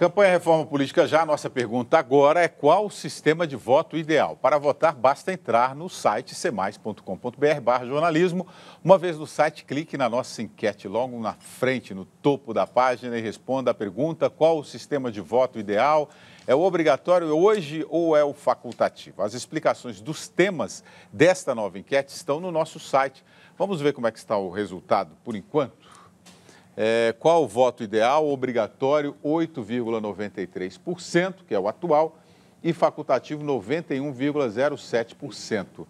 Campanha Reforma Política já. A nossa pergunta agora é qual o sistema de voto ideal? Para votar, basta entrar no site cmais.com.br jornalismo. Uma vez no site, clique na nossa enquete logo na frente, no topo da página, e responda a pergunta qual o sistema de voto ideal. É o obrigatório hoje ou é o facultativo? As explicações dos temas desta nova enquete estão no nosso site. Vamos ver como é que está o resultado por enquanto? É, qual o voto ideal? Obrigatório, 8,93%, que é o atual, e facultativo, 91,07%.